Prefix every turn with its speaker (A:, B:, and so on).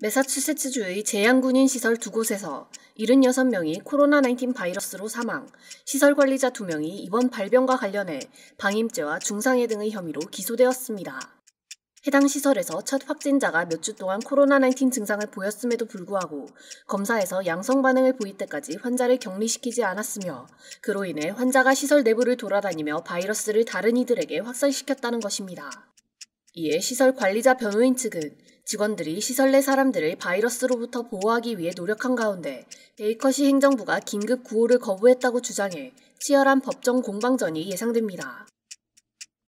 A: 매사추세츠주의 재향군인 시설 두 곳에서 76명이 코로나19 바이러스로 사망, 시설 관리자 두명이 이번 발병과 관련해 방임죄와 중상해 등의 혐의로 기소되었습니다. 해당 시설에서 첫 확진자가 몇 주 동안 코로나19 증상을 보였음에도 불구하고 검사에서 양성 반응을 보일 때까지 환자를 격리시키지 않았으며 그로 인해 환자가 시설 내부를 돌아다니며 바이러스를 다른 이들에게 확산시켰다는 것입니다. 이에 시설 관리자 변호인 측은 직원들이 시설 내 사람들을 바이러스로부터 보호하기 위해 노력한 가운데 베이커시 행정부가 긴급 구호를 거부했다고 주장해 치열한 법정 공방전이 예상됩니다.